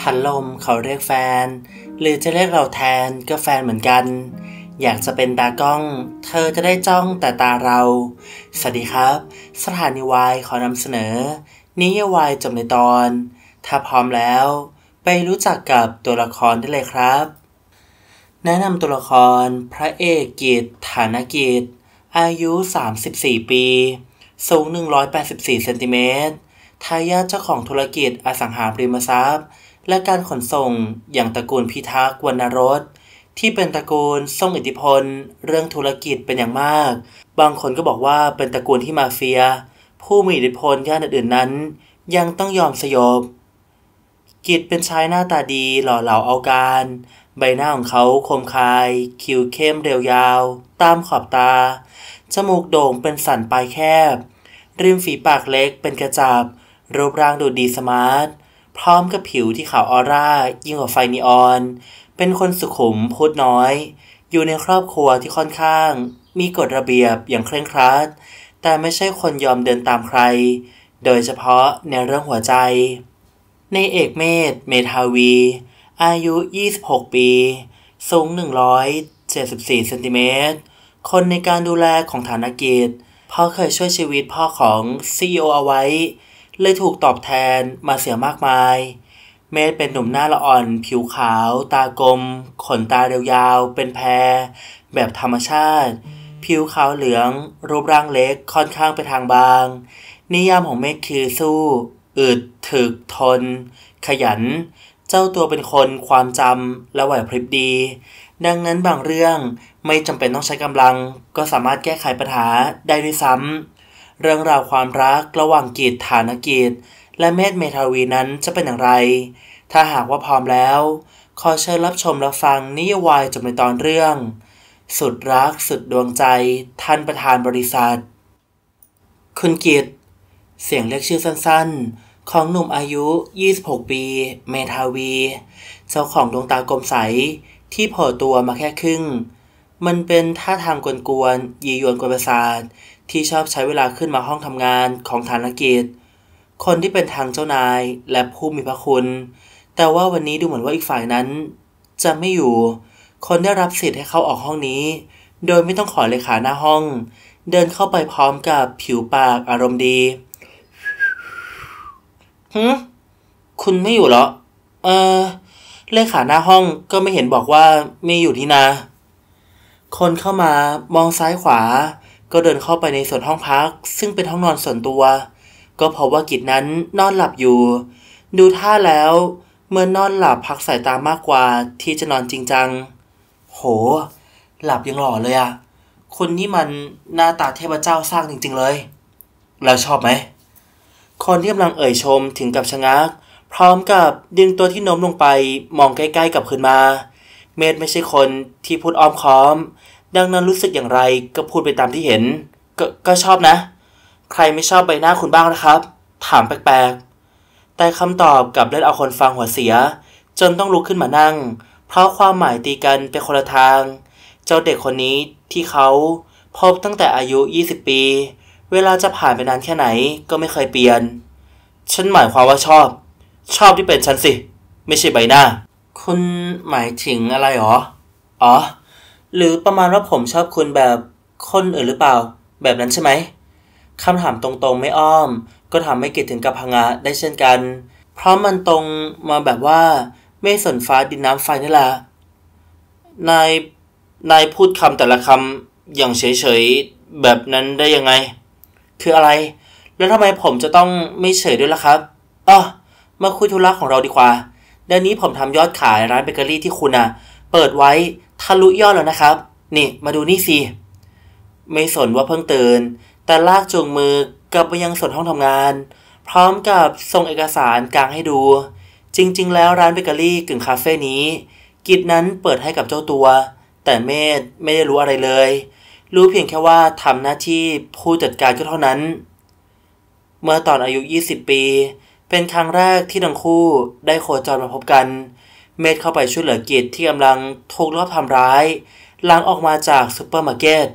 พัดลมเขาเรียกแฟน หรือจะเรียกเราแทนก็แฟนเหมือนกัน อยากจะเป็นตากล้อง เธอจะได้จ้องแต่ตาเรา สวัสดีครับ สถานีวายขอนำเสนอ นิยวายจบในตอน ถ้าพร้อมแล้ว ไปรู้จักกับตัวละครได้เลยครับ แนะนำตัวละคร พระเอกกิจ ฐานกิจ อายุ 34 ปี สูง 184เซนติเมตรทายาทเจ้าของธุรกิจอสังหาริมทรัพย์และการขนส่งอย่างตระกูลพิทักษ์วรรณรสที่เป็นตระกูลส่งอิทธิพลเรื่องธุรกิจเป็นอย่างมาก บางคนก็บอกว่าเป็นตระกูลที่มาเฟีย ผู้มีอิทธิพลย่านอื่นๆนั้น ยังต้องยอมสยบกิจเป็นชายหน้าตาดีหล่อเหลาเอาการ ใบหน้าของเขาคมคาย คิ้วเข้มเรียวยาว ตามขอบตา จมูกโด่งเป็นสันปลายแคบ ริมฝีปากเล็กเป็นกระจับรูปร่างดูดีสมาร์ทพร้อมกับผิวที่ขาวออร่า ยิ่งกว่าไฟนีออน เป็นคนสุขุมพูดน้อย อยู่ในครอบครัวที่ค่อนข้าง มีกฎระเบียบอย่างเคร่งครัด แต่ไม่ใช่คนยอมเดินตามใคร โดยเฉพาะในเรื่องหัวใจ ในเอกเมธเมทาวี อายุ 26 ปี สูง174เซนติเมตรคนในการดูแลของฐานกิจพ่อเคยช่วยชีวิตพ่อของซีอโอเอาไว้เลยถูกตอบแทนมาเสียมากมาย เมธเป็นหนุ่มหน้าละอ่อน ผิวขาว ตากลม ขนตาเรียวยาว เป็นแพร แบบธรรมชาติ ผิวขาวเหลือง รูปร่างเล็กค่อนข้างไปทางบาง นิยามของเมธคือสู้อึดถึก ทน ขยัน เจ้าตัวเป็นคนความจำและไหวพริบดี ดังนั้นบางเรื่องไม่จำเป็นต้องใช้กำลัง ก็สามารถแก้ไขปัญหาได้ด้วยซ้ำเรื่องราวความรักระหว่างกีดฐานกิจ และเมธเมทาวีนั้นจะเป็นอย่างไร ถ้าหากว่าพร้อมแล้ว ขอเชิญรับชมและฟังนิยวายจบในตอนเรื่อง สุดรักสุดดวงใจท่านประธานบริษัท คุณกิตเสียงเรียกชื่อสั้นๆ ของหนุ่มอายุ 26 ปีเมทาวี เจ้าของดวงตากลมใสที่โผล่ตัวมาแค่ครึ่ง มันเป็นท่าทางกวนๆยียวนกวนประสาทที่ชอบใช้เวลาขึ้นมาห้องทำงานของฐานกิจ คนที่เป็นทางเจ้านายและผู้มีพระคุณ แต่ว่าวันนี้ดูเหมือนว่าอีกฝ่ายนั้น จะไม่อยู่ คนได้รับสิทธิ์ให้เขาออกห้องนี้ โดยไม่ต้องขอเลขาหน้าห้อง เดินเข้าไปพร้อมกับผิวปากอารมณ์ดีฮึคุณไม่อยู่เหรอ เออ เลขาหน้าห้องก็ไม่เห็นบอกว่าไม่อยู่ที่นาคนเข้ามา มองซ้ายขวาก็เดินเข้าไปในส่วนห้องพักซึ่งเป็นห้องนอนส่วนตัว ก็พบว่ากิจนั้นนอนหลับอยู่ ดูท่าแล้วเมื่อนอนหลับพักสายตามากกว่าที่จะนอนจริงจัง โห หลับยังหล่อเลยอะคนนี้มันหน้าตาเทพเจ้าสร้างจริงๆเลยเราชอบไหม คนที่กำลังเอ่ยชมถึงกับชะงัก พร้อมกับดึงตัวที่โน้มลงไปมองใกล้ๆ กับคืนมา เมธไม่ใช่คนที่พูดอ้อมค้อมดังนั้นรู้สึกอย่างไรก็พูดไปตามที่เห็นกก็ชอบนะ ใครไม่ชอบใบหน้าคุณบ้างนะครับ ถามแปลกๆแต่คำตอบกับเล่นเอาคนฟังหัวเสีย จนต้องลุกขึ้นมานั่ง เพราะความหมายตีกันเป็นคนละทาง เจ้าเด็กคนนี้ที่เขาพบตั้งแต่อายุ 20 ปี เวลาจะผ่านไปนานแค่ไหนก็ไม่เคยเปลี่ยน ฉันหมายความว่าชอบ ชอบที่เป็นฉันสิไม่ใช่ใบหน้าคุณหมายถึงอะไรหรออ๋อหรือประมาณว่าผมชอบคุณแบบคนอื่นหรือเปล่า แบบนั้นใช่ไหมคำถามตรงๆไม่อ้อม ก็ทำให้กิดถึงกับพังะได้เช่นกัน เพราะมันตรงมาแบบว่า ไม่สนฟ้าดินน้ำไฟนี่แหละนาย นายพูดคำแต่ละคำอย่างเฉยๆ แบบนั้นได้ยังไง คืออะไร แล้วทำไมผมจะต้องไม่เฉยด้วยล่ะครับอ๋อมาคุยธุระของเราดีกว่าเดือนนี้ผมทำยอดขายร้านเบเกอรี่ที่คุณอะเปิดไว้ทะลุยอดแล้วนะครับ นี่ มาดูนี่สิไม่สนว่าเพิ่งตื่น แต่ลากจูงมือกลับไปยังส่วนห้องทำงาน พร้อมกับส่งเอกสารกลางให้ดู จริง ๆ แล้วร้านเบเกอรี่กึ่งคาเฟ่นี้ กิจนั้นเปิดให้กับเจ้าตัว แต่เมธไม่ได้รู้อะไรเลย รู้เพียงแค่ว่าทำหน้าที่ผู้จัดการก็เท่านั้น เมื่อตอนอายุ 20 ปี เป็นครั้งแรกที่ทั้งคู่ได้โคจรมาพบกันเมธเข้าไปช่วยเหลือกิจที่กำลังถูกลอบทำร้าย หลังออกมาจากซูเปอร์มาร์เก็ต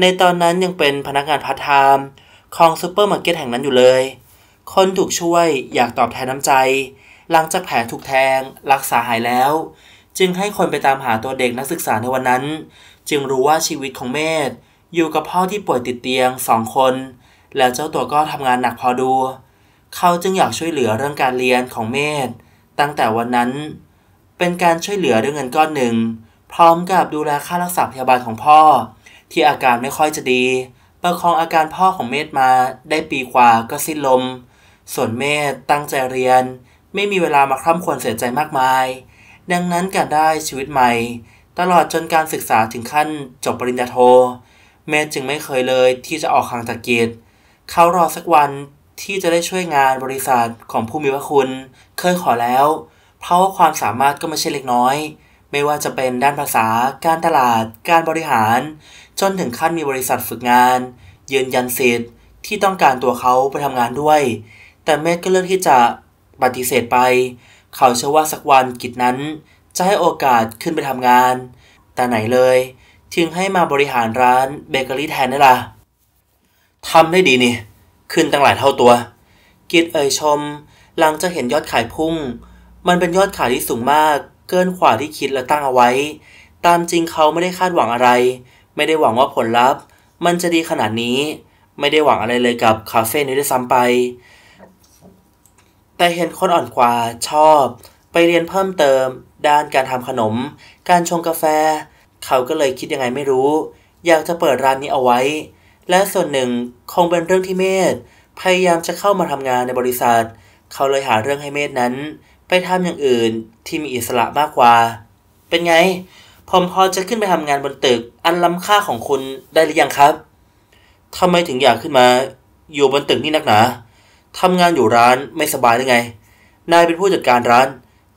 ในตอนนั้นยังเป็นพนักงานพาร์ทไทม์ของซูเปอร์มาร์เก็ตแห่งนั้นอยู่เลย คนถูกช่วยอยากตอบแทนน้ำใจ หลังจากแผลถูกแทงรักษาหายแล้ว จึงให้คนไปตามหาตัวเด็กนักศึกษาในวันนั้น จึงรู้ว่าชีวิตของเมธอยู่กับพ่อที่ป่วยติดเตียงสองคน แล้วเจ้าตัวก็ทำงานหนักพอดู เขาจึงอยากช่วยเหลือเรื่องการเรียนของเมธตั้งแต่วันนั้นเป็นการช่วยเหลือด้วยเงินก้อนหนึ่ง พร้อมกับดูแลค่ารักษาพยาบาลของพ่อ ที่อาการไม่ค่อยจะดี ประคองอาการพ่อของเมธมาได้ปีกว่าก็สิ้นลม ส่วนเมธตั้งใจเรียน ไม่มีเวลามาคร่ำควรเสียใจมากมาย ดังนั้นการได้ชีวิตใหม่ ตลอดจนการศึกษาถึงขั้นจบปริญญาโท เมธจึงไม่เคยเลยที่จะออกห่างจากกิจเขารอสักวันที่จะได้ช่วยงานบริษัทของผู้มีพระคุณเคยขอแล้วเพราะว่าความสามารถก็ไม่ใช่เล็กน้อย ไม่ว่าจะเป็นด้านภาษา การตลาด การบริหาร จนถึงขั้นมีบริษัทฝึกงาน ยืนยันสิทธิ์ที่ต้องการตัวเขาไปทำงานด้วย แต่เมธก็เลือกที่จะปฏิเสธไป เขาเชื่อว่าสักวันกิจนั้น จะให้โอกาสขึ้นไปทำงาน แต่ไหนเลยถึงให้มาบริหารร้านเบเกอรี่แทนนี่ล่ะทำได้ดีนี่ ขึ้นตั้งหลายเท่าตัว กิจเอ่ยชม หลังจะเห็นยอดขายพุ่งมันเป็นยอดขายที่สูงมาก เกินกว่าที่คิดและตั้งเอาไว้ ตามจริงเขาไม่ได้คาดหวังอะไร ไม่ได้หวังว่าผลลัพธ์ มันจะดีขนาดนี้ ไม่ได้หวังอะไรเลยกับคาเฟ่นี้ด้วยซ้ำไป แต่เห็นคนอ่อนกว่าชอบ ไปเรียนเพิ่มเติมด้านการทำขนม การชงกาแฟ เขาก็เลยคิดยังไงไม่รู้ อยากจะเปิดร้านนี้เอาไว้ และส่วนหนึ่งคงเป็นเรื่องที่เมธพยายามจะเข้ามาทำงานในบริษัท เขาเลยหาเรื่องให้เมธนั้นไปทำอย่างอื่นที่มีอิสระมากกว่า เป็นไงผมพอจะขึ้นไปทำงานบนตึกอันล้ำค่าของคุณได้หรือยังครับทำไมถึงอยากขึ้นมาอยู่บนตึกนี่นักหนาทำงานอยู่ร้านไม่สบายได้ไง นายเป็นผู้จัดการร้าน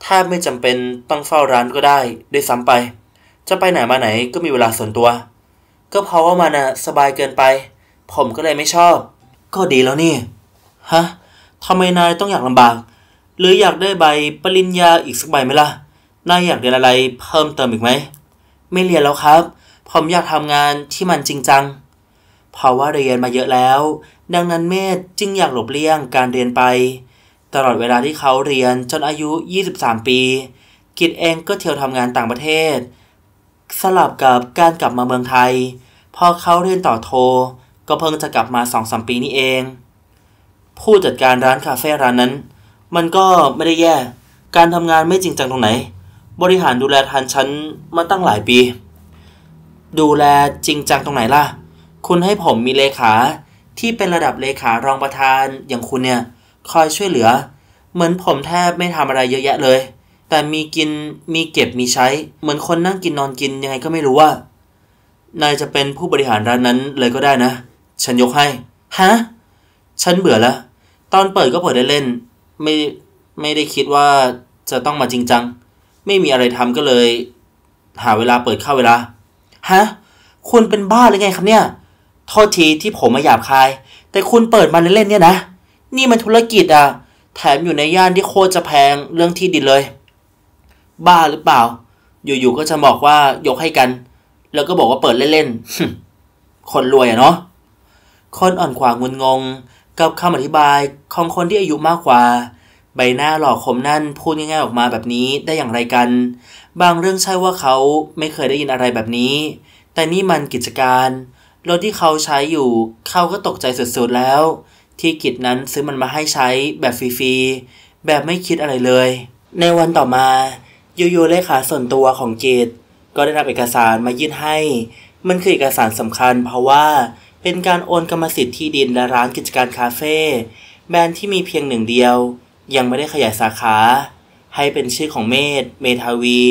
ถ้าไม่จำเป็นต้องเฝ้าร้านก็ได้ด้วยซ้ำไป จะไปไหนมาไหนก็มีเวลาส่วนตัว ก็เพราะว่ามันสบายเกินไป ผมก็เลยไม่ชอบ ก็ดีแล้วนี่ฮะทำไมนายต้องอยากลำบากหรืออยากได้ใบปริญญาอีกสักใบไหมล่ะ นายอยากเรียนอะไรเพิ่มเติมอีกไหม ไม่เรียนแล้วครับ ผมอยากทำงานที่มันจริงจัง เพราะว่าเรียนมาเยอะแล้ว ดังนั้นเมธจึงอยากหลบเลี่ยงการเรียนไป ตลอดเวลาที่เขาเรียนจนอายุ 23 ปี กิจเองก็เที่ยวทำงานต่างประเทศ สลับกับการกลับมาเมืองไทย พอเขาเรียนต่อโทก็เพิ่งจะกลับมาสองสามปีนี้เอง ผู้จัดการร้านคาเฟ่ร้านนั้นมันก็ไม่ได้แย่ การทำงานไม่จริงจังตรงไหน บริหารดูแลทันฉันมาตั้งหลายปี ดูแลจริงจังตรงไหนล่ะ คุณให้ผมมีเลขาที่เป็นระดับเลขารองประธานอย่างคุณเนี่ย คอยช่วยเหลือ เหมือนผมแทบไม่ทำอะไรเยอะแยะเลย แต่มีกิน มีเก็บ มีใช้ เหมือนคนนั่งกินนอนกินยังไงก็ไม่รู้ว่า นายจะเป็นผู้บริหารร้านนั้นเลยก็ได้นะ ฉันยกให้ ฮะ ฉันเบื่อแล้วตอนเปิดก็เปิดได้เล่นไม่ไม่ได้คิดว่าจะต้องมาจริงจัง ไม่มีอะไรทำก็เลย หาเวลาเปิดเข้าเวลาฮะคุณเป็นบ้าหรือไง ครับเนี่ยโทษทีที่ผมมาหยาบคาย แต่คุณเปิดมาเล่นๆเนี่ยนะ นี่มันธุรกิจอะแถมอยู่ในย่านที่โคตรจะแพงเรื่องที่ดินเลย บ้าหรือเปล่า อยู่ๆก็จะบอกว่ายกให้กัน แล้วก็บอกว่าเปิดเล่นๆคนรวยอะเนาะคนอ่อนขวางุนงงกับคำอธิบายของคนที่อายุมากกว่า ใบหน้าหล่อคมนั่นพูดง่ายๆออกมาแบบนี้ได้อย่างไรกัน บางเรื่องใช่ว่าเขาไม่เคยได้ยินอะไรแบบนี้ แต่นี่มันกิจการรถที่เขาใช้อยู่ เขาก็ตกใจสุดๆแล้วที่กิจนั้นซื้อมันมาให้ใช้แบบฟรีๆแบบไม่คิดอะไรเลย ในวันต่อมายูยูเลขาส่วนตัวของกิจก็ได้รับเอกสารมายื่นให้ มันคือเอกสารสำคัญ เพราะว่าเป็นการโอนกรรมสิทธิ์ที่ดินและร้านกิจการคาเฟ่แบรนด์ที่มีเพียงหนึ่งเดียว ยังไม่ได้ขยายสาขา ให้เป็นชื่อของเมธเมทาวี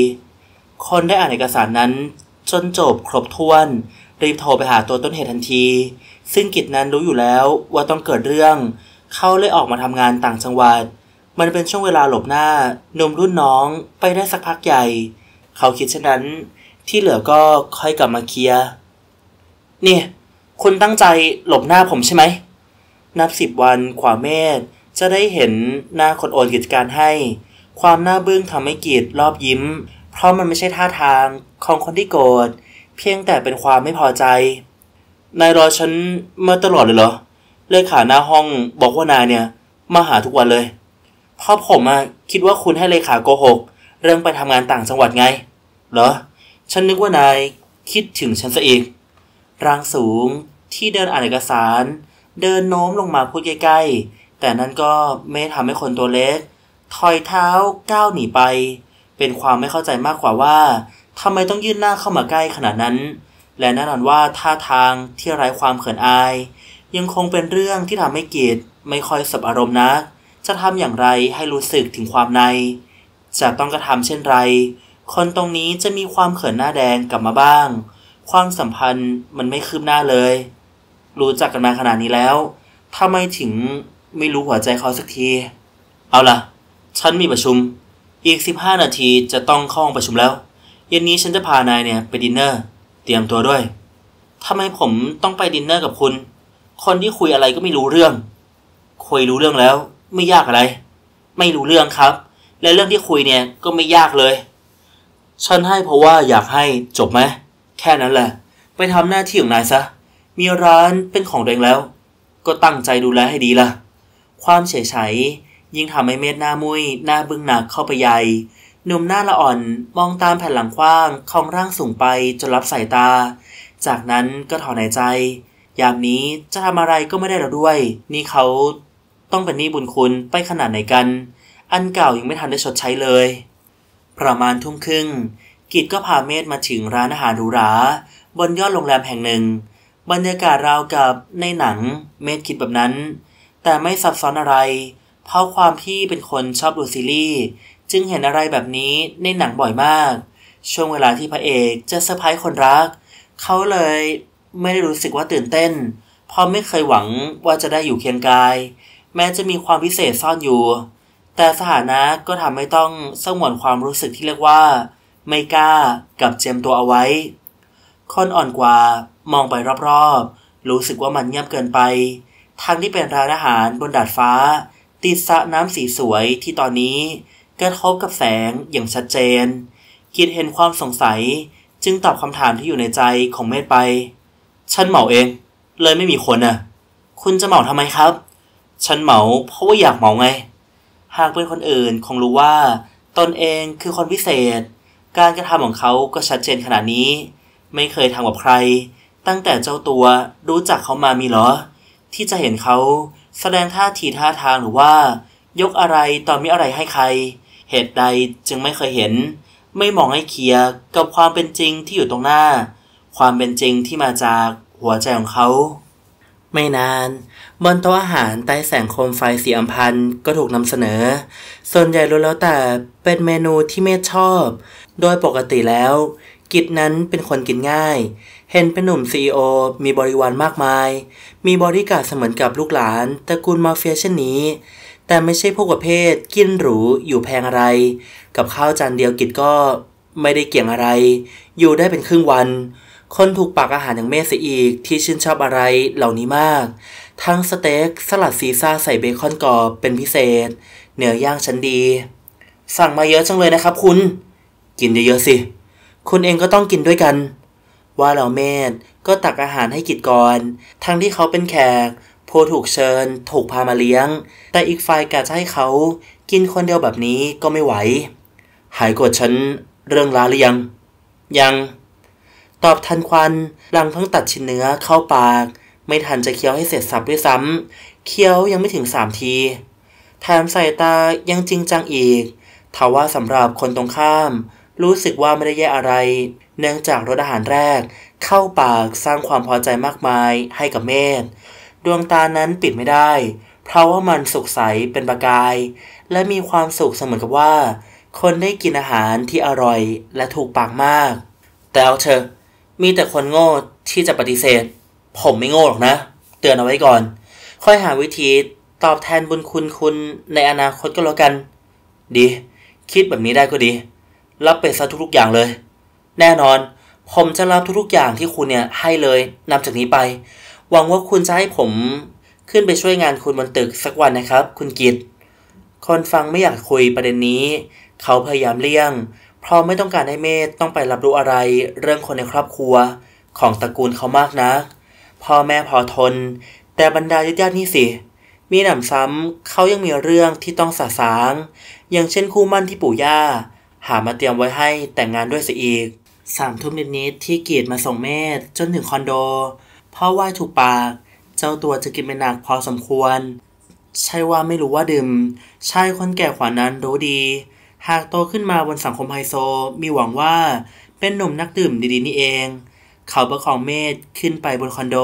คนได้อ่านเอกสารนั้นจนจบครบถ้วน รีบโทรไปหาตัวต้นเหตุทันที ซึ่งกิจนั้นรู้อยู่แล้วว่าต้องเกิดเรื่อง เขาเลยออกมาทำงานต่างจังหวัด มันเป็นช่วงเวลาหลบหน้าหนุ่มรุ่นน้องไปได้สักพักใหญ่เขาคิดเช่นนั้นที่เหลือก็ค่อยกลับมาเคลียร์เนี่ยคุณตั้งใจหลบหน้าผมใช่ไหม นับสิบวันขวาเมธจะได้เห็นหน้าคนโอนกิจการให้ ความหน้าบึ้งทำให้กีดรอบยิ้ม เพราะมันไม่ใช่ท่าทางของคนที่โกรธเพียงแต่เป็นความไม่พอใจนายรอฉันมาตลอดเลยเหรอ เลขาหน้าห้องบอกว่า นายเนี่ย มาหาทุกวันเลยเพราะผมอะคิดว่าคุณให้เลขาโกหก เรื่องไปทำงานต่างจังหวัดไงเหรอ ฉันนึกว่านายคิดถึงฉันซะอีกร่างสูงที่เดินอ่านเอกสาร เดินโน้มลงมาพูดใกล้ ๆ แต่นั่นก็ไม่ทำให้คนตัวเล็ก ถอยเท้าก้าวหนีไป เป็นความไม่เข้าใจมากกว่าว่าทำไมต้องยื่นหน้าเข้ามาใกล้ขนาดนั้น และแน่นอนว่าท่าทางที่ไร้ความเขินอาย ยังคงเป็นเรื่องที่ทำให้เกียรติไม่ค่อยสับอารมณ์นักจะทำอย่างไรให้รู้สึกถึงความใน จะต้องกระทำเช่นไร คนตรงนี้จะมีความเขินหน้าแดงกลับมาบ้างความสัมพันธ์มันไม่คืบหน้าเลย รู้จักกันมาขนาดนี้แล้วถ้าไม่ถึงไม่รู้หัวใจเขาสักที เอาล่ะฉันมีประชุม อีกสิบห้านาทีจะต้องเข้าห้องประชุมแล้ว เย็นนี้ฉันจะพานายเนี่ยไปดินเนอร์ เตรียมตัวด้วยทำไมผมต้องไปดินเนอร์กับคุณ คนที่คุยอะไรก็ไม่รู้เรื่องคุยรู้เรื่องแล้วไม่ยากอะไร ไม่รู้เรื่องครับและเรื่องที่คุยเนี่ยก็ไม่ยากเลยฉันให้เพราะว่าอยากให้จบไหมแค่นั้นแหละ ไปทำหน้าที่ของนายซะ มีร้านเป็นของตัวเองแล้ว ก็ตั้งใจดูแลให้ดีละ่ะ ความเฉยเฉยยิ่งทำให้เม็ดหน้ามุย้ยหน้าบึ้งหนักเข้าไปใหญ่ หนุ่มหน้าละอ่อนมองตามแผ่นหลังกว้างของร่างสูงไปจนรับสายตา จากนั้นก็ถอนหายใจยามนี้จะทำอะไรก็ไม่ได้แล้วด้วย นี่เขาต้องเป็นหนี้บุญคุณไปขนาดไหนกัน อันเก่ายังไม่ทันได้ชดใช้เลย ประมาณทุ่มครึ่งกิจก็พาเมธมาถึงร้านอาหารหรูหรา บนยอดโรงแรมแห่งหนึ่ง บรรยากาศราวกับในหนังเมธคิดแบบนั้น แต่ไม่ซับซ้อนอะไร เพราะความที่เป็นคนชอบดูซีรีส์จึงเห็นอะไรแบบนี้ในหนังบ่อยมาก ช่วงเวลาที่พระเอกจะเซอร์ไพรส์คนรัก เขาเลยไม่ได้รู้สึกว่าตื่นเต้นเพราะไม่เคยหวังว่าจะได้อยู่เคียงกาย แม้จะมีความพิเศษซ่อนอยู่ แต่สถานะก็ทำให้ต้องสงวนความรู้สึกที่เรียกว่าไม่กล้ากับเจมตัวเอาไว้ คนอ่อนกว่ามองไปรอบๆ รู้สึกว่ามันเงียบเกินไปทางที่เป็นร้านอาหารบนดาดฟ้า ติดสระน้ำสีสวยที่ตอนนี้กระทบกับแสงอย่างชัดเจน คิดเห็นความสงสัยจึงตอบคำถามที่อยู่ในใจของเมธไป ฉันเหมาเอง เลยไม่มีคนน่ะ คุณจะเหมาทำไมครับ ฉันเหมา เพราะว่าอยากเหมาไง หากเป็นคนอื่นคงรู้ว่า ตนเองคือคนพิเศษการกระทำของเขาก็ชัดเจนขนาดนี้ ไม่เคยทำกับใคร ตั้งแต่เจ้าตัวรู้จักเขามามีหรอ ที่จะเห็นเขา แสดงท่าทีท่าทางหรือว่า ยกอะไรต่อมีอะไรให้ใคร เหตุใดจึงไม่เคยเห็น ไม่มองให้เคลียร์กับความเป็นจริงที่อยู่ตรงหน้า ความเป็นจริงที่มาจาก หัวใจของเขา ไม่นาน บนโต๊ะอาหารใต้แสงโคมไฟสีอัมพันก็ถูกนำเสนอ ส่วนใหญ่รู้แล้วแต่เป็นเมนูที่เมธชอบโดยปกติแล้ว กิจนั้นเป็นคนกินง่าย เห็นเป็นหนุ่มซีอมีบริวารมากมาย มีบริการเสมือนกับลูกหลานตระกูลมาเฟียเช่นนี้ แต่ไม่ใช่พวกประเภทกินหรูอยู่แพงอะไร กับข้าวจานเดียว กิจก็ไม่ได้เกี่ยงอะไร อยู่ได้เป็นครึ่งวัน คนถูกปากอาหารอย่างเมสเีอีกที่ชื่นชอบอะไรเหล่านี้มาก ทั้งสเต็กสลัดซีซ่าใส่เบคอนกรอบเป็นพิเศษ เนื้อย่างชั้นดี สั่งมาเยอะจังเลยนะครับคุณกินเยอะ ๆ สิ คุณเองก็ต้องกินด้วยกัน ว่าเหล่าเมธก็ตักอาหารให้กิจกรทั้งที่เขาเป็นแขก โพถูกเชิญ ถูกพามาเลี้ยง แต่อีกฝ่ายกะจะให้เขากินคนเดียวแบบนี้ก็ไม่ไหว หายกดฉันเรื่องล้าหรือยัง ยัง ตอบทันควัน หลังเพิ่งตัดชิ้นเนื้อเข้าปาก ไม่ทันจะเคี้ยวให้เสร็จสับด้วยซ้ำเคี้ยวยังไม่ถึงสามที แถมใส่ตา ยังจริงจังอีก ทว่าสำหรับคนตรงข้ามรู้สึกว่าไม่ได้แย่อะไร เนื่องจากรสอาหารแรก เข้าปากสร้างความพอใจมากมายให้กับเมธดวงตานั้นปิดไม่ได้ เพราะว่ามันสุกใสเป็นประกาย และมีความสุขเสมือนกับว่า คนได้กินอาหารที่อร่อยและถูกปากมาก แต่เอาเถอะมีแต่คนโง่ที่จะปฏิเสธ ผมไม่โง่หรอกนะ เตือนเอาไว้ก่อน ค่อยหาวิธีตอบแทนบุญคุณคุณในอนาคตก็แล้วกัน ดี คิดแบบนี้ได้ก็ดีรับไปซะทุกๆอย่างเลย แน่นอน ผมจะรับทุกๆอย่างที่คุณเนี่ยให้เลยนับจากนี้ไป หวังว่าคุณจะให้ผม ขึ้นไปช่วยงานคุณบนตึกสักวันนะครับ คุณกิตคนฟังไม่อยากคุยประเด็นนี้ เขาพยายามเลี่ยง เพราะไม่ต้องการให้เมธต้องไปรับรู้อะไร เรื่องคนในครอบครัว ของตระกูลเขามากนะักพ่อแม่พอทน แต่บรรดาญาติๆนี่สิ มีหนำซ้ำเขายังมีเรื่องที่ต้องสะสาง อย่างเช่น คู่มั่นที่ปู่ย่าหามาเตรียมไว้ให้แต่งงานด้วยเสียอีกสามทุ่มนิดๆที่กีดมาส่งเมธจนถึงคอนโดพ่อไหว้ถูกปาก เจ้าตัวจะกินไปหนักพอสมควร ใช่ว่าไม่รู้ว่าดื่มชายคนแก่ขวานั้นรู้ดี หากโตขึ้นมาบนสังคมไฮโซ มีหวังว่าเป็นหนุ่มนักดื่มดีๆนี่เอง เขาประคองเมธขึ้นไปบนคอนโด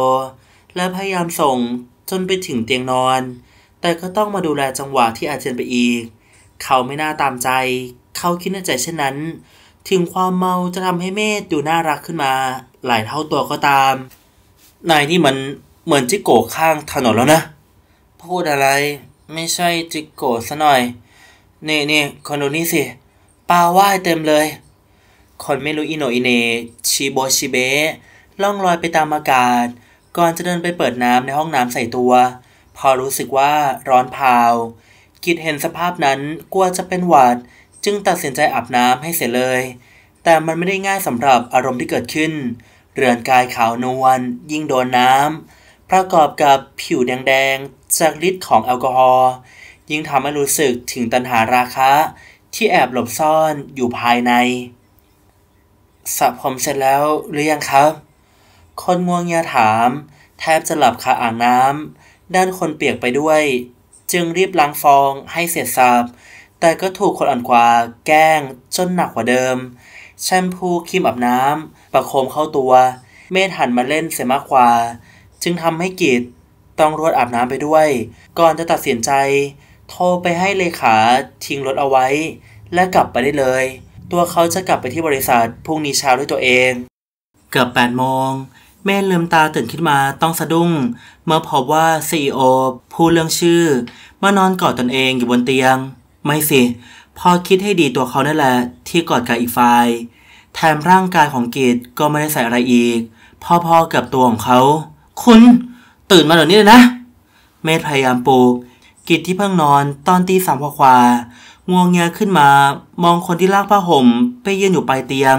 และพยายามส่งจนไปถึงเตียงนอน แต่ก็ต้องมาดูแลจังหวะที่อาเจียนไปอีก เขาไม่น่าตามใจเขาคิดในใจเช่นนั้น ถึงความเมาจะทำให้เมธดูน่ารักขึ้นมา หลายเท่าตัวก็ตามนายนี่มันเหมือนจิโกข้างถนนแล้วนะ พูดอะไรไม่ใช่จิโกซะหน่อย นี่นี่คนดูนี่สิปลาว่ายเต็มเลย คนไม่รู้อิโนอิเน ชิโบชิเบะล่องลอยไปตามอากาศ ก่อนจะเดินไปเปิดน้ำในห้องน้ำใส่ตัว พอรู้สึกว่าร้อนพาวกิดเห็นสภาพนั้นกลัวจะเป็นหวัดจึงตัดสินใจอาบน้ำให้เสร็จเลย แต่มันไม่ได้ง่ายสำหรับอารมณ์ที่เกิดขึ้น เรือนกายขาวนวล ยิ่งโดนน้ำประกอบกับผิวแดงๆ จากฤทธิ์ของแอลกอฮอล์ ยิ่งทำให้รู้สึกถึงตัณหาราคะที่แอบหลบซ่อนอยู่ภายในสระผมเสร็จแล้ว หรือยังครับ คนง่วงยายถาม แทบจะหลับคาอ่างน้ำด้านคนเปียกไปด้วย จึงรีบล้างฟองให้เสร็จสาบแต่ก็ถูกคนอ่อนกว่าแกล้งจนหนักกว่าเดิม แชมพูครีมอาบน้ำ ประโคมเข้าตัว เมธหันมาเล่นเสียมากกว่าจึงทำให้กิจต้องรวดอาบน้ำไปด้วย ก่อนจะตัดสินใจ โทรไปให้เลขาทิ้งรถเอาไว้ และกลับไปได้เลย ตัวเขาจะกลับไปที่บริษัทพรุ่งนี้เช้าด้วยตัวเอง เกือบ8ปดโมงเมธลืมตาตื่นขึ้นมาต้องสะดุ้ง เมื่อพบว่าซีอโอผู้เรื่องชื่อมานอนกอดตนเองอยู่บนเตียงไม่สิ พอคิดให้ดีตัวเขานั่นแหละ ที่กอดกับอีกฝ่าย แถมร่างกายของกีดก็ไม่ได้ใส่อะไรอีก พ่อๆกับตัวของเขา คุณ ตื่นมาเดี๋ยวนี้เลยนะ เมธพยายามปลุกกีดที่เพิ่งนอนตอนตีสามกว่าง่วงเงียขึ้นมา มองคนที่ลากผ้าห่มไปยืนอยู่ปลายเตียง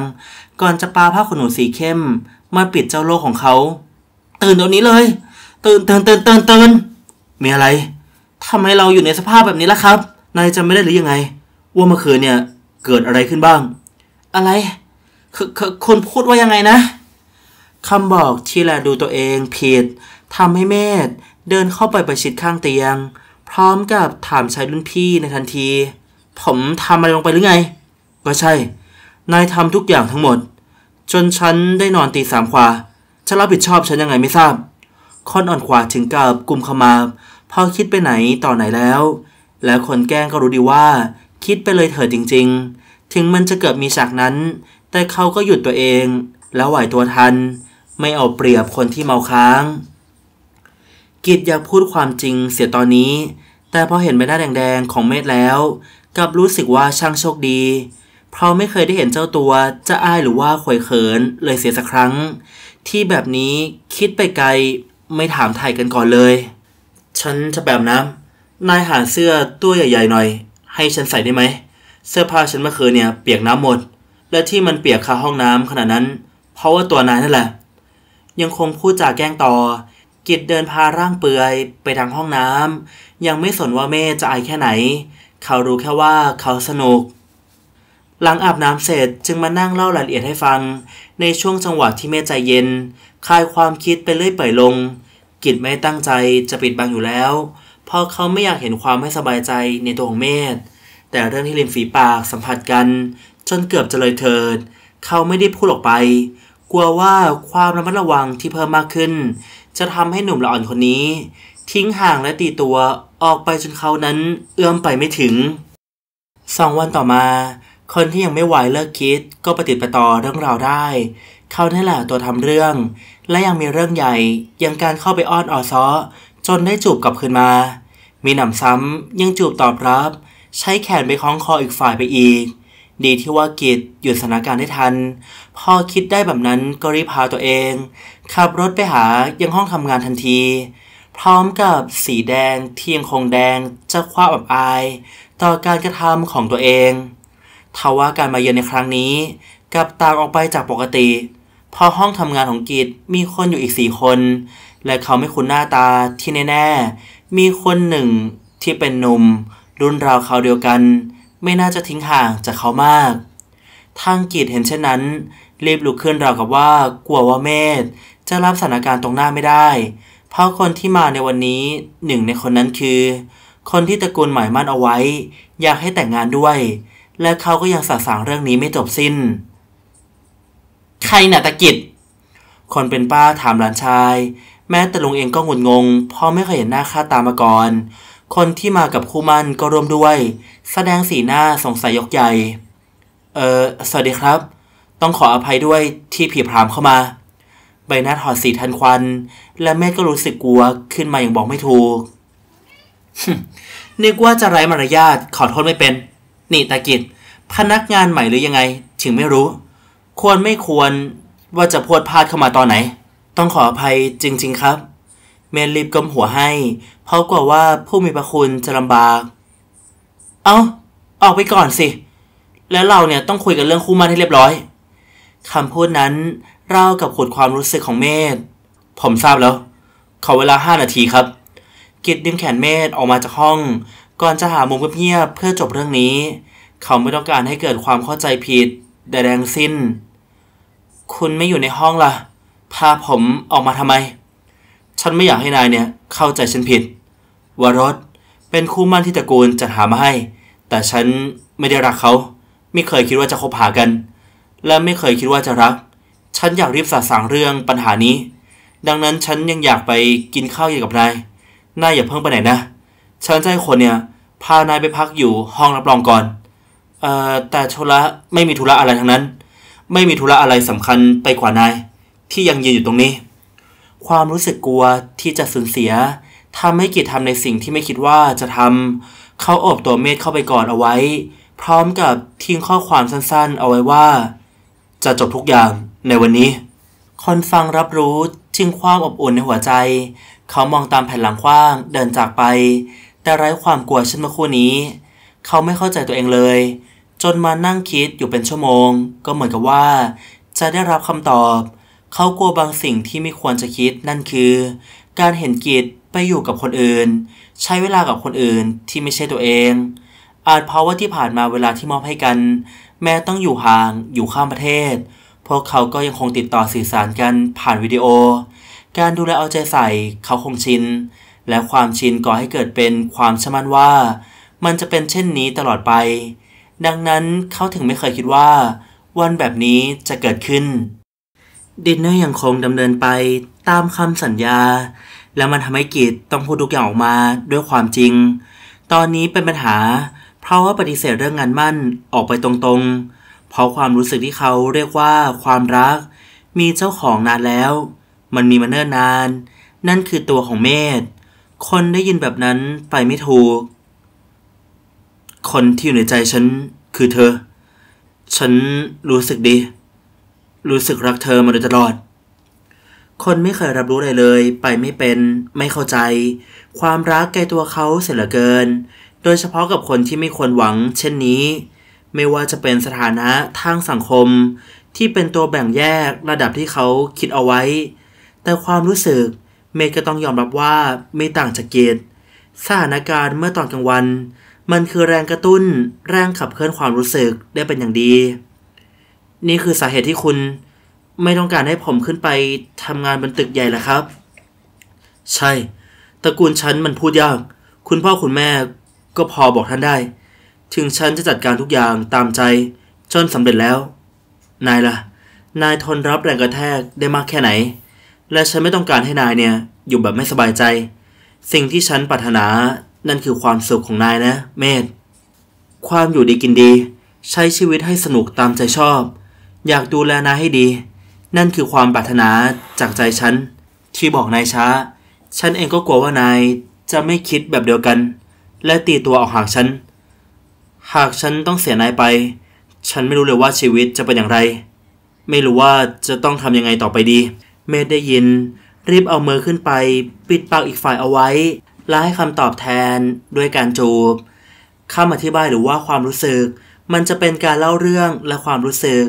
ก่อนจะปาผ้าขนหนูสีเข้ม มาปิดเจ้าโลกของเขา ตื่นเดี๋ยวนี้เลย ตื่นตื่นตื่นตื่นตื่นมีอะไรทำไมเราอยู่ในสภาพแบบนี้ล่ะครับนายจำไม่ได้หรือยังไง ว่าเมื่อคืนเนี่ยเกิดอะไรขึ้นบ้าง อะไรคคคนพูดว่ายังไงนะ คำบอกที่แลดูตัวเอง ผิดทำให้เมธเดินเข้าไปประชิดข้างเตียง พร้อมกับถามชายรุ่นพี่ในทันที ผมทำอะไรลงไปหรือไง ก็ใช่ นายทำทุกอย่างทั้งหมด จนฉันได้นอนตีสามขวาฉันรับผิดชอบฉันยังไงไม่ทราบค่อนอ่อนขวาถึงกับกลุ่มขมาพอคิดไปไหนต่อไหนแล้วแล้วคนแกล้งก็รู้ดีว่า คิดไปเลยเถิดจริงๆ ถึงมันจะเกิดมีฉากนั้น แต่เขาก็หยุดตัวเอง แล้วไหวตัวทัน ไม่เอาเปรียบคนที่เมาค้าง กิจอยากพูดความจริงเสียตอนนี้ แต่พอเห็นใบหน้าแดงๆของเมธแล้วกลับรู้สึกว่าช่างโชคดี เพราะไม่เคยได้เห็นเจ้าตัว จะอายหรือว่าขวยเขินเลยเสียสักครั้ง ที่แบบนี้คิดไปไกลไม่ถามไทยกันก่อนเลย ฉันจะแบบน้ำนายหาเสื้อตัวใหญ่ๆหน่อย ให้ฉันใส่ได้ไหม เสื้อผ้าฉันเมื่อคืนเนี่ยเปียกน้ำหมด และที่มันเปียกคาห้องน้ำขนาดนั้นเพราะว่าตัวนายนั่นแหละยังคงพูดจาแกล้งต่อ กิดเดินพาร่างเปื่อยไปทางห้องน้ำยังไม่สนว่าเม่จะอายแค่ไหน เขารู้แค่ว่าเขาสนุกหลังอาบน้ำเสร็จจึงมานั่งเล่ารายละเอียดให้ฟัง ในช่วงจังหวะที่เม่ใจเย็นคลายความคิดไปเรื่อยเปื่อยลง กิดไม่ตั้งใจจะปิดบังอยู่แล้วเพราะเขาไม่อยากเห็นความไม่สบายใจในตัวของเมธแต่เรื่องที่ริมฝีปากสัมผัสกัน จนเกือบจะเลยเถิด เขาไม่ได้พูดออกไป กลัวว่าความระมัดระวังที่เพิ่มมากขึ้น จะทำให้หนุ่มละอ่อนคนนี้ ทิ้งห่างและตีตัวออกไปจนเขานั้นเอื้อมไปไม่ถึงสองวันต่อมา คนที่ยังไม่ไหวเลิกคิดก็ปฏิติดประต่อเรื่องราวได้ เขานี่แหละตัวทำเรื่อง และยังมีเรื่องใหญ่ยังการเข้าไปอ้อนออซ้อจนได้จูบกลับคืนมา มีหนำซ้ำยังจูบตอบรับ ใช้แขนไปคล้องคออีกฝ่ายไปอีก ดีที่ว่ากิจหยุดสถานการณ์ได้ทัน พอคิดได้แบบนั้นก็รีบพาตัวเอง ขับรถไปหายังห้องทำงานทันที พร้อมกับสีแดง เที่ยงคงแดงจะคว้าอับอาย ต่อการกระทำของตัวเอง ทว่าการมาเยือนในครั้งนี้กลับต่างออกไปจากปกติ พอห้องทำงานของกิจมีคนอยู่อีกสี่คนและเขาไม่คุ้นหน้าตาที่แน่ๆ มีคนหนึ่งที่เป็นหนุ่ม รุ่นราวเขาเดียวกัน ไม่น่าจะทิ้งห่างจากเขามาก ทางกีดเห็นเช่นนั้น รีบลุกขึ้นราวกับว่ากลัวว่าเมธจะรับสถานการณ์ตรงหน้าไม่ได้ เพราะคนที่มาในวันนี้หนึ่งในคนนั้นคือ คนที่ตระกูลหมายมั่นเอาไว้ อยากให้แต่งงานด้วย และเขาก็ยังสาสางเรื่องนี้ไม่จบสิน้น ใครหนะตะกิดคนเป็นป้าถามหลานชายแม้แต่ลุงเองก็งุนงงเพราะไม่เคยเห็นหน้าค่าตามาก่อน คนที่มากับคู่มั่นก็ร่วมด้วยแสดงสีหน้าสงสัยยกใหญ่ เออสวัสดีครับ ต้องขออภัยด้วยที่ผีพรามเข้ามา ใบหน้าถอดสีทันควัน และเมธก็รู้สึกกลัวขึ้นมาอย่างบอกไม่ถูกนึกว่าจะไร้มารยาทขอโทษไม่เป็น นี่ตากิจ พนักงานใหม่หรือยังไง ถึงไม่รู้ ควรไม่ควรว่าจะพูดพลาดเข้ามาตอนไหนต้องขออภัยจริงๆครับ เมนรีบกลมหัวให้ เพราะกลัวว่าผู้มีพระคุณจะลำบาก เอา้า ออกไปก่อนสิ แล้วเราเนี่ยต้องคุยกันเรื่องคู่มั่นให้เรียบร้อยคำพูดนั้นเล่ากับขดความรู้สึกของเมธผมทราบแล้ว ขอเวลาห้านาทีครับกิดดึงแขนเมธออกมาจากห้อง ก่อนจะหามุมเงียบเพื่อจบเรื่องนี้ เขาไม่ต้องการให้เกิดความเข้าใจผิดใดๆงสิ้นคุณไม่อยู่ในห้องล่ะพาผมออกมาทำไม ฉันไม่อยากให้นายเนี่ยเข้าใจฉันผิดวารสเป็นคู่มั่นที่ตระกูลจัดหามาให้ แต่ฉันไม่ได้รักเขา ไม่เคยคิดว่าจะคบหากัน และไม่เคยคิดว่าจะรัก ฉันอยากรีบสะสางเรื่องปัญหานี้ ดังนั้นฉันยังอยากไปกินข้าวเย็นกับนาย นายอย่าเพิ่งไปไหนนะ ฉันจะให้คนเนี่ยพานายไปพักอยู่ห้องรับรองก่อน เอ่อ แต่ธุระไม่มีธุระอะไรทั้งนั้น ไม่มีธุระอะไรสำคัญไปกว่านายที่ยังยืนอยู่ตรงนี้ ความรู้สึกกลัวที่จะสูญเสียทำให้กิจทำในสิ่งที่ไม่คิดว่าจะทำเขาโอบตัวเมธเข้าไปกอดเอาไว้ พร้อมกับทิ้งข้อความสั้น ๆ เอาไว้ว่า จะจบทุกอย่างในวันนี้ คนฟังรับรู้ถึงความอบอุ่นในหัวใจ เขามองตามแผ่นหลังกว้างเดินจากไป แต่ไร้ความกลัวเช่นเมื่อคู่นี้ เขาไม่เข้าใจตัวเองเลย จนมานั่งคิดอยู่เป็นชั่วโมง ก็เหมือนกับว่า จะได้รับคำตอบเขากลัวบางสิ่งที่ไม่ควรจะคิดนั่นคือ การเห็นกิจไปอยู่กับคนอื่น ใช้เวลากับคนอื่นที่ไม่ใช่ตัวเอง อาจเพราะว่าที่ผ่านมาเวลาที่มอบให้กัน แม้ต้องอยู่ห่างอยู่ข้ามประเทศ พวกเขาก็ยังคงติดต่อสื่อสารกันผ่านวิดีโอ การดูแลเอาใจใส่เขาคงชินและความชินก่อให้เกิดเป็นความช่มั่นว่ามันจะเป็นเช่นนี้ตลอดไป ดังนั้นเขาถึงไม่เคยคิดว่า วันแบบนี้จะเกิดขึ้นดินเนอร์ยังคงดำเนินไปตามคำสัญญา และมันทำให้กิจต้องพูดทุกอย่างออกมาด้วยความจริง ตอนนี้เป็นปัญหาเพราะว่าปฏิเสธเรื่องงานมั่นออกไปตรงๆ เพราะความรู้สึกที่เขาเรียกว่าความรัก มีเจ้าของนานแล้ว มันมีมาเนิ่นนาน นั่นคือตัวของเมธคนได้ยินแบบนั้นไปไม่ถูก คนที่อยู่ในใจฉันคือเธอ ฉันรู้สึกดีรู้สึกรักเธอมาโดยตลอด คนไม่เคยรับรู้เลยเลย ไปไม่เป็น ไม่เข้าใจ ความรักแก่ตัวเขาเสียเหลือเกิน โดยเฉพาะกับคนที่ไม่ควรหวัง เช่นนี้ ไม่ว่าจะเป็นสถานะทางสังคม ที่เป็นตัวแบ่งแยกระดับที่เขาคิดเอาไว้ แต่ความรู้สึก เมย์ก็ต้องยอมรับว่าไม่ต่างจากเกตสถานการณ์เมื่อตอนกลางวัน มันคือแรงกระตุ้นแรงขับเคลื่อนความรู้สึกได้เป็นอย่างดีนี่คือสาเหตุที่คุณไม่ต้องการให้ผมขึ้นไปทำงานบนตึกใหญ่ละครับ ใช่ตระกูลฉันมันพูดยาก คุณพ่อคุณแม่ก็พอบอกท่านได้ ถึงฉันจะจัดการทุกอย่างตามใจ จนสำเร็จแล้ว นายละ่ะ นายทนรับแรงกระแทกได้มากแค่ไหน และฉันไม่ต้องการให้นายเนี่ย อยู่แบบไม่สบายใจ สิ่งที่ฉันปรารถนานั่นคือความสุขของนายนะ เมธความอยู่ดีกินดี ใช้ชีวิตให้สนุกตามใจชอบอยากดูแลนายให้ดี นั่นคือความปรารถนาจากใจฉัน ที่บอกนายช้าฉันเองก็กลัวว่านายจะไม่คิดแบบเดียวกัน และตีตัวออกห่างฉัน หากฉันต้องเสียนายไป ฉันไม่รู้เลยว่าชีวิตจะเป็นอย่างไร ไม่รู้ว่าจะต้องทำยังไงต่อไปดี เมธได้ยิน รีบเอามือขึ้นไป ปิดปากอีกฝ่ายเอาไว้และให้คำตอบแทน ด้วยการจูบคำอธิบายหรือว่าความรู้สึก มันจะเป็นการเล่าเรื่องและความรู้สึก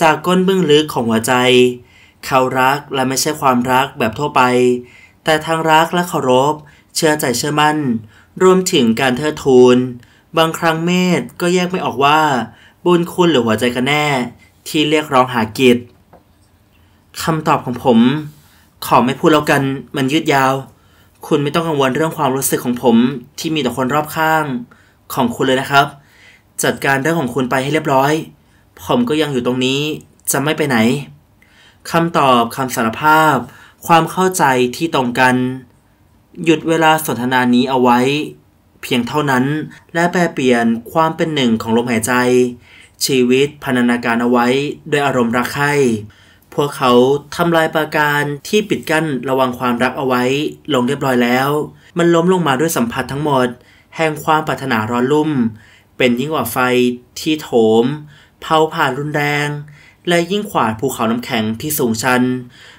จากก้นเบื้องลึกของหัวใจ เขารักและไม่ใช่ความรักแบบทั่วไป แต่ทางรักและเคารพเชื่อใจเชื่อมั่น รวมถึงการเทิดทูนบางครั้งเมธก็แยกไม่ออกว่า บุญคุณหรือหัวใจกันแน่ ที่เรียกร้องหากิจคำตอบของผม ขอไม่พูดแล้วกันมันยืดยาว คุณไม่ต้องกังวลเรื่องความรู้สึกของผม ที่มีต่อคนรอบข้าง ของคุณเลยนะครับ จัดการเรื่องของคุณไปให้เรียบร้อยผมก็ยังอยู่ตรงนี้จะไม่ไปไหนคำตอบคำสารภาพ ความเข้าใจที่ตรงกัน หยุดเวลาสนทนานี้เอาไว้ เพียงเท่านั้นและแปลเปลี่ยนความเป็นหนึ่งของลมหายใจ ชีวิตพันนาการเอาไว้ด้วยอารมณ์รักใคร่พวกเขาทำลายประการที่ปิดกั้นระวังความรักเอาไว้ลงเรียบร้อยแล้ว มันล้มลงมาด้วยสัมผัสทั้งหมด แห่งความปรารถนาร้อนลุ่ม เป็นยิ่งกว่าไฟที่โถมเผาผ่านรุนแรง และยิ่งขวาภูเขาน้ำแข็งที่สูงชัน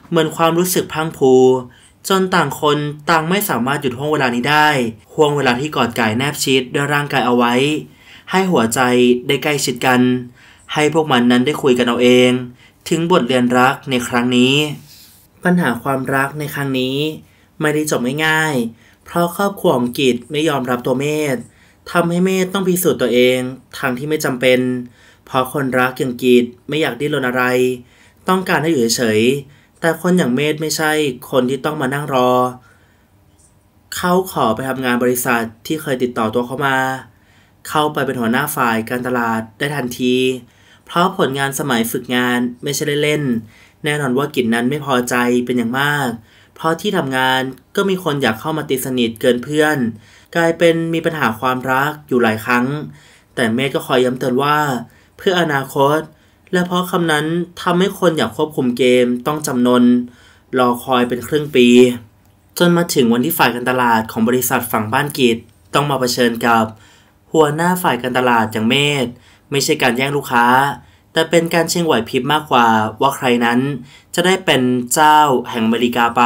เหมือนความรู้สึกพังพูจนต่างคนต่างไม่สามารถหยุดห่วงเวลานี้ได้ห่วงเวลาที่กอดกายแนบชิดด้วยร่างกายเอาไว้ ให้หัวใจได้ใกล้ชิดกัน ให้พวกมันนั้นได้คุยกันเอาเอง ถึงบทเรียนรักในครั้งนี้ ปัญหาความรักในครั้งนี้ ไม่ได้จบง่ายๆเพราะครอบครัวของกิจไม่ยอมรับตัวเมธทำให้เมธต้องพิสูจน์ตัวเองทางที่ไม่จำเป็นเพราะคนรักอย่างกีดไม่อยากดิ้นรนอะไร ต้องการให้อยู่เฉยๆ แต่คนอย่างเมธไม่ใช่คนที่ต้องมานั่งรอ เขาขอไปทำงานบริษัทที่เคยติดต่อตัวเขามา เข้าไปเป็นหัวหน้าฝ่ายการตลาดได้ทันที เพราะผลงานสมัยฝึกงานไม่ใช่เล่นๆแน่นอนว่ากิจนั้นไม่พอใจเป็นอย่างมาก เพราะที่ทำงานก็มีคนอยากเข้ามาตีสนิทเกินเพื่อน กลายเป็นมีปัญหาความรักอยู่หลายครั้ง แต่เมธก็คอยย้ำเตือนว่าเพื่ออนาคต และเพราะคำนั้นทำให้คนอยากควบคุมเกมต้องจำนนรอคอยเป็นครึ่งปี จนมาถึงวันที่ฝ่ายการตลาดของบริษัทฝั่งบ้านกิจต้องมาเผชิญกับ หัวหน้าฝ่ายการตลาดอย่างเมธไม่ใช่การแย่งลูกค้า แต่เป็นการเชิงไหวพริบมากกว่า ว่าใครนั้น จะได้เป็นเจ้าแห่งอเมริกาไป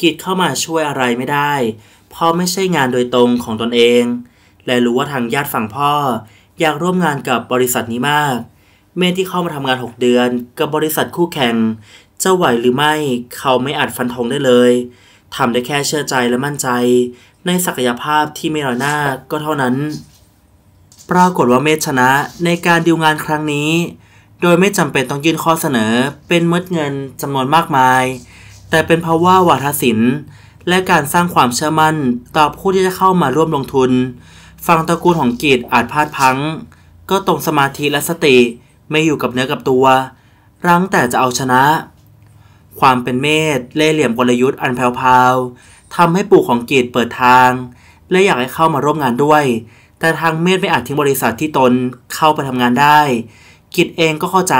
กิจเข้ามาช่วยอะไรไม่ได้เพราะไม่ใช่งานโดยตรงของตนเอง และรู้ว่าทางญาติฝั่งพ่ออยากร่วมงานกับบริษัทนี้มาก เมธที่เข้ามาทำงาน 6 เดือนกับบริษัทคู่แข่งจะไหวหรือไม่เขาไม่อาจฟันธงได้เลยทำได้แค่เชื่อใจและมั่นใจ ในศักยภาพที่ไม่รอยหน้าก็เท่านั้น ปรากฏว่าเมธชนะในการดีลงานครั้งนี้ โดยไม่จำเป็นต้องยื่นข้อเสนอเป็นมดเงินจำนวนมากมาย แต่เป็นเพราะว่าวาทศิลป์ และการสร้างความเชื่อมั่นต่อผู้ที่จะเข้ามาร่วมลงทุนฝั่งตระกูลของกีดอาจพลาดพังก็ตรงสมาธิและสติ ไม่อยู่กับเนื้อกับตัว รั้งแต่จะเอาชนะ ความเป็นเมธเล่เหลี่ยมกลยุทธ์อันแผ่วๆทำให้ปู่ของกีดเปิดทาง และอยากให้เข้ามาร่วมงานด้วย แต่ทางเมธไม่อาจทิ้งบริษัทที่ตนเข้าไปทำงานได้ กิดเองก็เข้าใจ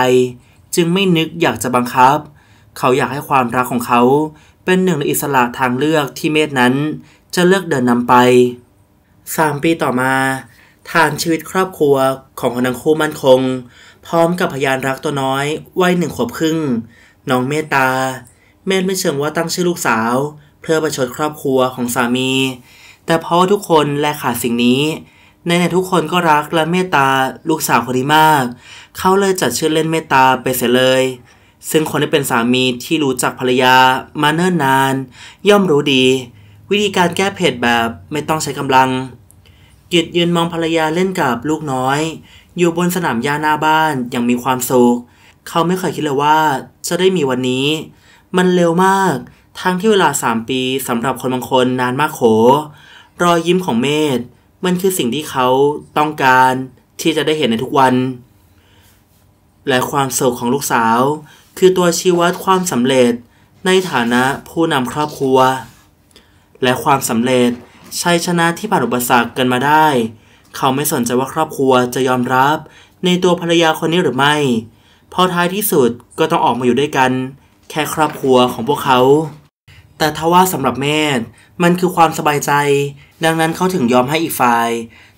จึงไม่นึกอยากจะบังคับ เขาอยากให้ความรักของเขา เป็นหนึ่งในอิสระทางเลือกที่เมธนั้นจะเลือกเดินนำไป3 ปีต่อมาฐานชีวิตครอบครัวของคนทั้งคู่มั่นคง พร้อมกับพยานรักตัวน้อยวัยหนึ่งขวบครึ่งน้องเมตตาเมธไม่เชิงว่าตั้งชื่อลูกสาว เพื่อประชดครอบครัวของสามี แต่เพราะทุกคนและขาดสิ่งนี้ในในทุกคนก็รักและเมตตาลูกสาวคนนี้มาก เขาเลยจัดชื่อเล่นเมตตาไปเสียเลย ซึ่งคนที่เป็นสามีที่รู้จักภรรยา มาเนิ่นนานย่อมรู้ดีวิธีการแก้เผ็ดแบบไม่ต้องใช้กำลังกิจยืนมองภรรยาเล่นกับลูกน้อย อยู่บนสนามหญ้าหน้าบ้านอย่างมีความสุข เขาไม่เคยคิดเลยว่าจะได้มีวันนี้ มันเร็วมาก ทั้งที่เวลาสามปีสำหรับคนบางคนนานมากโข รอยยิ้มของเมธ มันคือสิ่งที่เขาต้องการที่จะได้เห็นในทุกวัน และความสุขของลูกสาว คือตัวชี้วัดความสำเร็จในฐานะผู้นำครอบครัวและความสำเร็จ ชัยชนะที่ผ่านอุปสรรคกันมาได้ เขาไม่สนใจว่าครอบครัวจะยอมรับในตัวภรรยาคนนี้หรือไม่ พอท้ายที่สุดก็ต้องออกมาอยู่ด้วยกัน แค่ครอบครัวของพวกเขา แต่ทว่าสำหรับเมธมันคือความสบายใจ ดังนั้นเขาถึงยอมให้อีกฝ่าย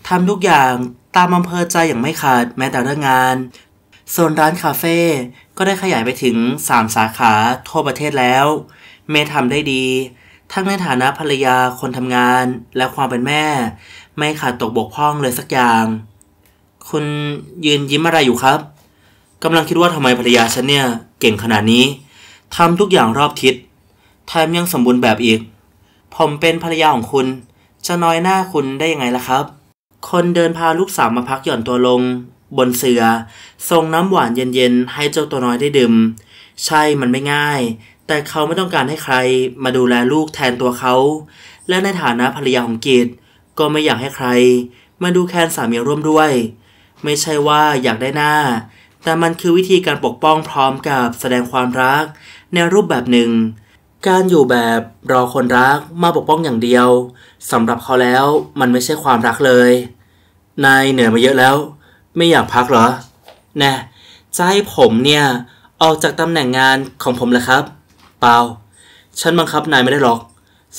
ทำทุกอย่างตามอำเภอใจอย่างไม่ขาดแม้แต่เรื่องงานส่วนร้านคาเฟ่ก็ได้ขยายไปถึง3สาขาทั่วประเทศแล้วเมธทำได้ดีทั้งในฐานะภรรยาคนทำงานและความเป็นแม่ไม่ขาดตกบกพร่องเลยสักอย่าง คุณยืนยิ้มอะไรอยู่ครับกำลังคิดว่าทำไมภรรยาฉันเนี่ย เก่งขนาดนี้ทำทุกอย่างรอบทิศแถมยังสมบูรณ์แบบอีก ผมเป็นภรรยาของคุณ จะน้อยหน้าคุณได้ยังไงล่ะครับ คนเดินพาลูกสาวมาพักหย่อนตัวลง บนเสือส่งน้ำหวานเย็นๆให้เจ้าตัวน้อยได้ดื่ม ใช่มันไม่ง่ายแต่เขาไม่ต้องการให้ใครมาดูแลลูกแทนตัวเขา และในฐานะภรรยาของกิจก็ไม่อยากให้ใคร มาดูแคลนสามีร่วมด้วย ไม่ใช่ว่าอยากได้หน้า แต่มันคือวิธีการปกป้องพร้อมกับแสดงความรักในรูปแบบหนึ่ง การอยู่แบบรอคนรักมาปกป้องอย่างเดียวสำหรับเขาแล้วมันไม่ใช่ความรักเลย นายเหนื่อยมาเยอะแล้ว ไม่อยากพักเหรอแน่จะให้ผมเนี่ยออกจากตำแหน่งงานของผมแล้วครับเปล่าฉันบังคับนายไม่ได้หรอก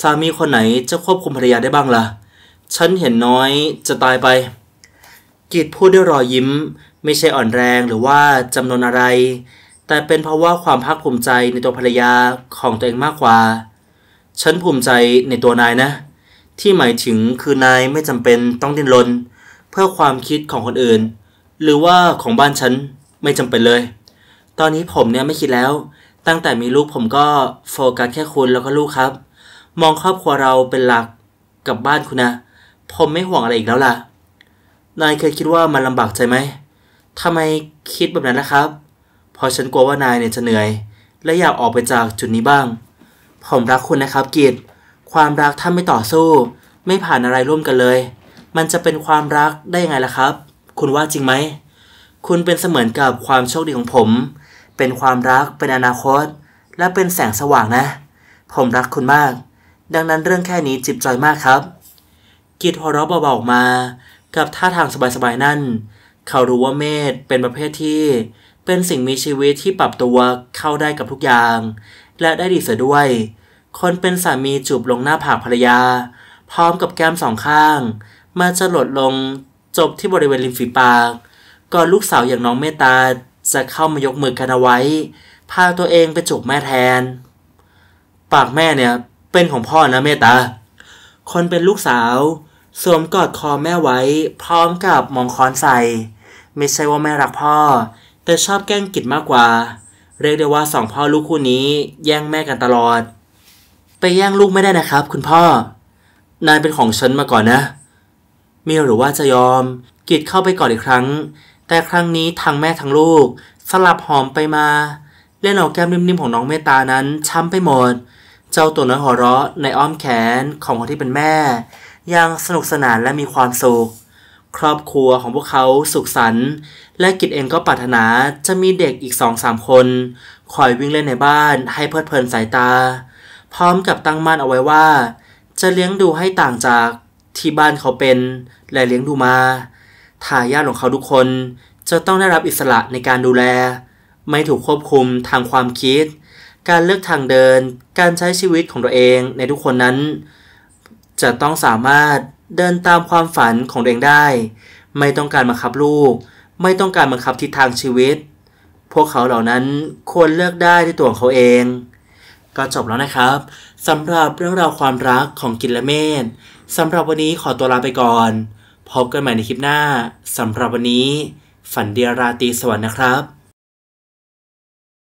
สามีคนไหนจะควบคุมภรรยาได้บ้างละ่ะ ฉันเห็นน้อยจะตายไป กีดพูดด้วยรอยยิ้ม ไม่ใช่อ่อนแรงหรือว่าจำนวนอะไร แต่เป็นเพราะว่าความภาคภูมิใจในตัวภรรยาของตัวเองมากกว่า ฉันภูมิใจในตัวนายนะ ที่หมายถึงคือนายไม่จำเป็นต้องดิ้นรนเพื่อความคิดของคนอื่น หรือว่าของบ้านฉันไม่จำเป็นเลย ตอนนี้ผมเนี่ยไม่คิดแล้วตั้งแต่มีลูกผมก็โฟกัสแค่คุณแล้วก็ลูกครับ มองครอบครัวเราเป็นหลักกับบ้านคุณนะผมไม่ห่วงอะไรอีกแล้วล่ะนายเคยคิดว่ามันลำบากใจไหม ทำไมคิดแบบนั้นนะครับพอฉันกลัวว่านายเนี่ยจะเหนื่อยและอยากออกไปจากจุดนี้บ้าง ผมรักคุณนะครับกิจความรักถ้าไม่ต่อสู้ ไม่ผ่านอะไรร่วมกันเลย มันจะเป็นความรักได้ยังไงล่ะครับ คุณว่าจริงไหม คุณเป็นเสมือนกับความโชคดีของผมเป็นความรักเป็นอนาคต และเป็นแสงสว่างนะ ผมรักคุณมาก ดังนั้นเรื่องแค่นี้จิบจอยมากครับกิดหัวเราะเบาๆมา กับท่าทางสบายๆ นั่น เขารู้ว่าเมธเป็นประเภทที่ เป็นสิ่งมีชีวิตที่ปรับตัวเข้าได้กับทุกอย่าง และได้ดีเสียด้วย คนเป็นสามีจูบลงหน้าผากภรรยา พร้อมกับแก้มสองข้าง มาจะหลดลงจบที่บริเวณริมฝีปากก่อนลูกสาวอย่างน้องเมตตาจะเข้ามายกมือกันเอาไว้ พาตัวเองไปจูบแม่แทน ปากแม่เนี่ย เป็นของพ่อนะเมตตาคนเป็นลูกสาวสวมกอดคอแม่ไว้พร้อมกับมองค้อนใส่ ไม่ใช่ว่าแม่รักพ่อ แต่ชอบแกล้งกิดมากกว่า เรียกได้ว่าสองพ่อลูกคู่นี้ แย่งแม่กันตลอด ไปแย่งลูกไม่ได้นะครับ คุณพ่อ นายเป็นของฉันมาก่อนนะมีหรือว่าจะยอม กิดเข้าไปก่อนอีกครั้งแต่ครั้งนี้ทั้งแม่ทั้งลูกสลับหอมไปมา เล่นเอาแก้มนิ่มๆของน้องเมตานั้นช้ำไปหมด เจ้าตัวน้อยหัวเราะในอ้อมแขนของคนที่เป็นแม่อย่างสนุกสนานและมีความสุข ครอบครัวของพวกเขาสุขสันต์และกิจเองก็ปรารถนาจะมีเด็กอีกสองสามคนคอยวิ่งเล่นในบ้านให้เพลิดเพลินสายตา พร้อมกับตั้งมั่นเอาไว้ว่า จะเลี้ยงดูให้ต่างจากที่บ้านเขาเป็น และเลี้ยงดูมาทายาทของเขาทุกคนจะต้องได้รับอิสระในการดูแล ไม่ถูกควบคุมทางความคิด การเลือกทางเดิน การใช้ชีวิตของตัวเองในทุกคนนั้น จะต้องสามารถเดินตามความฝันของตัวเองได้ ไม่ต้องการบังคับลูก ไม่ต้องการบังคับทิศทางชีวิต พวกเขาเหล่านั้นควรเลือกได้ด้วยตัวของเขาเอง ก็จบแล้วนะครับสำหรับเรื่องราวความรักของกินและเมธสำหรับวันนี้ขอตัวลาไปก่อนพบกันใหม่ในคลิปหน้าสำหรับวันนี้ ฝันเดียราตีสวัสดีนะครับ